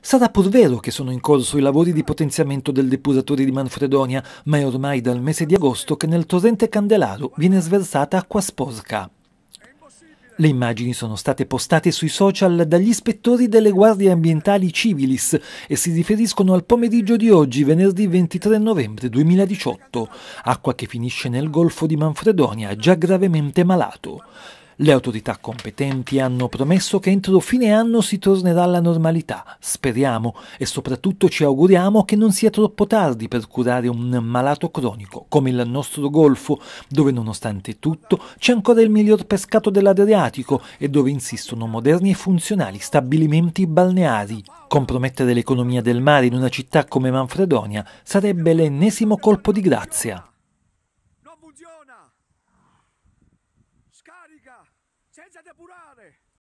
Sarà pur vero che sono in corso i lavori di potenziamento del depuratore di Manfredonia, ma è ormai dal mese di agosto che nel torrente Candelaro viene sversata acqua sporca. Le immagini sono state postate sui social dagli ispettori delle guardie ambientali Civilis e si riferiscono al pomeriggio di oggi, venerdì 23 novembre 2018, acqua che finisce nel golfo di Manfredonia, già gravemente malato. Le autorità competenti hanno promesso che entro fine anno si tornerà alla normalità, speriamo, e soprattutto ci auguriamo che non sia troppo tardi per curare un malato cronico come il nostro golfo, dove nonostante tutto c'è ancora il miglior pescato dell'Adriatico e dove insistono moderni e funzionali stabilimenti balneari. Compromettere l'economia del mare in una città come Manfredonia sarebbe l'ennesimo colpo di grazia scarica senza depurare